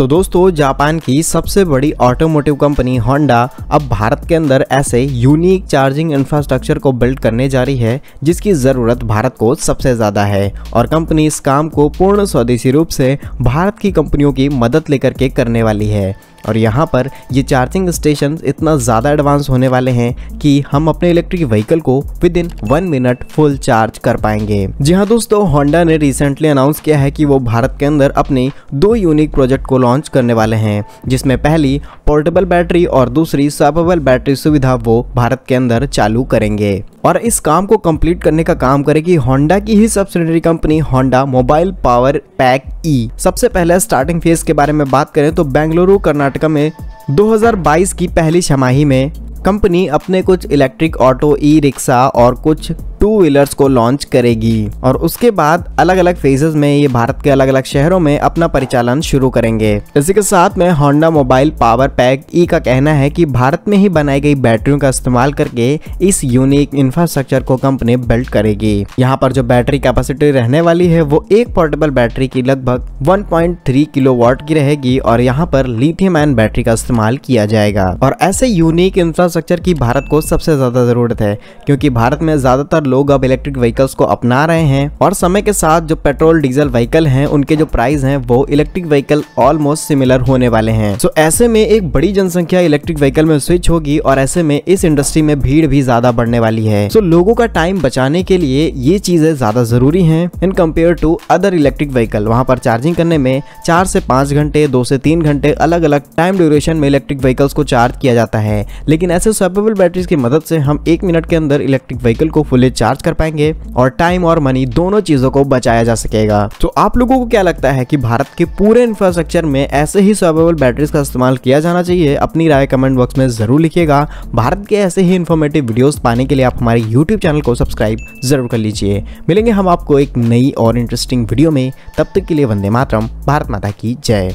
तो दोस्तों जापान की सबसे बड़ी ऑटोमोटिव कंपनी होंडा अब भारत के अंदर ऐसे यूनिक चार्जिंग इंफ्रास्ट्रक्चर को बिल्ड करने जा रही है जिसकी ज़रूरत भारत को सबसे ज़्यादा है और कंपनी इस काम को पूर्ण स्वदेशी रूप से भारत की कंपनियों की मदद लेकर के करने वाली है और यहाँ पर ये चार्जिंग स्टेशन इतना ज़्यादा एडवांस होने वाले हैं कि हम अपने इलेक्ट्रिक व्हीकल को within one minute full charge कर पाएंगे जी हाँ दोस्तों होंडा ने रिसेंटली अनाउंस किया है कि वो भारत के अंदर अपने दो यूनिक प्रोजेक्ट को लॉन्च करने वाले हैं जिसमें पहली पोर्टेबल बैटरी और दूसरी स्वापेबल बैटरी सुविधा वो भारत के अंदर चालू करेंगे और इस काम को कंप्लीट करने का काम करेगी होंडा की ही subsidiary company Honda mobile power pack E सबसे पहले स्टार्टिंग फेज के बारे में बात करें तो बेंगलुरु कर्नाटक कर्नाटक में 2022 की पहली छमाही में कंपनी अपने कुछ इलेक्ट्रिक ऑटो ई रिक्शा और कुछ टू व्हीलर्स को लॉन्च करेगी और उसके बाद अलग अलग फेजेस में ये भारत के अलग अलग शहरों में अपना परिचालन शुरू करेंगे इसी के साथ में Honda mobile power pack E का कहना है कि भारत में ही बनाई गई बैटरियों का इस्तेमाल करके इस यूनिक इंफ्रास्ट्रक्चर को कंपनी बिल्ड करेगी यहाँ पर जो बैटरी कैपेसिटी रहने वाली है वो एक पोर्टेबल बैटरी की लगभग 1.3 किलोवाट की रहेगी और यहाँ पर लिथियम आयन बैटरी का इस्तेमाल किया जाएगा और ऐसे यूनिक इंफ्रास्ट्रक्चर की भारत को सबसे ज्यादा जरूरत है क्योंकि भारत में ज्यादातर लोग अब इलेक्ट्रिक व्हीकल्स को अपना रहे हैं और समय के साथ जो पेट्रोल डीजल व्हीकल हैं उनके जो प्राइस हैं वो इलेक्ट्रिक व्हीकल ऑलमोस्ट सिमिलर होने वाले हैं सो so, ऐसे में एक बड़ी जनसंख्या इलेक्ट्रिक व्हीकल में स्विच होगी और ऐसे में इस इंडस्ट्री में भीड़ भी ज्यादा बढ़ने वाली है सो so, लोगों का टाइम बचाने के लिए ये चीजें ज्यादा जरूरी है in compare to other electric vehicle वहाँ पर चार्जिंग करने में चार से पांच घंटे दो से तीन घंटे अलग अलग टाइम ड्यूरेशन में इलेक्ट्रिक व्हीकल्स को चार्ज किया जाता है लेकिन ऐसे स्वेपेबल बैटरीज की मदद से हम एक मिनट के अंदर इलेक्ट्रिक व्हीकल को फुली रिचार्ज कर पाएंगे और टाइम और मनी दोनों चीजों को बचाया जा सकेगा तो आप लोगों को क्या लगता है कि भारत के पूरे इंफ्रास्ट्रक्चर में ऐसे ही सर्वेबल बैटरीज का इस्तेमाल किया जाना चाहिए अपनी राय कमेंट बॉक्स में जरूर लिखिएगा भारत के ऐसे ही इन्फॉर्मेटिव वीडियोस पाने के लिए आप हमारे यूट्यूब चैनल को सब्सक्राइब जरूर कर लीजिए मिलेंगे हम आपको एक नई और इंटरेस्टिंग वीडियो में तब तक के लिए वंदे मातरम भारत माता की जय